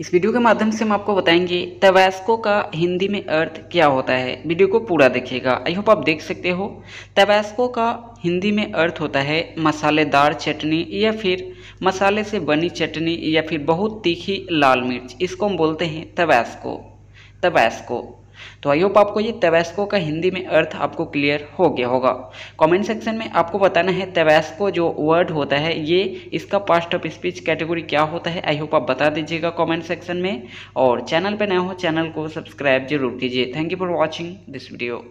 इस वीडियो के माध्यम से हम आपको बताएंगे तवैस्को का हिंदी में अर्थ क्या होता है वीडियो को पूरा देखिएगा आई होप आप देख सकते हो तवैस्को का हिंदी में अर्थ होता है मसालेदार चटनी या फिर मसाले से बनी चटनी या फिर बहुत तीखी लाल मिर्च इसको हम बोलते हैं तवैस्को तवैस्को तो आई होप आपको ये तवैस्को का हिंदी में अर्थ आपको क्लियर हो गया होगा कमेंट सेक्शन में आपको बताना है तवैस्को जो वर्ड होता है ये इसका पास्ट ऑफ स्पीच कैटेगरी क्या होता है आई होप आप बता दीजिएगा कमेंट सेक्शन में और चैनल पर नए हो चैनल को सब्सक्राइब जरूर कीजिए thank you for watching this video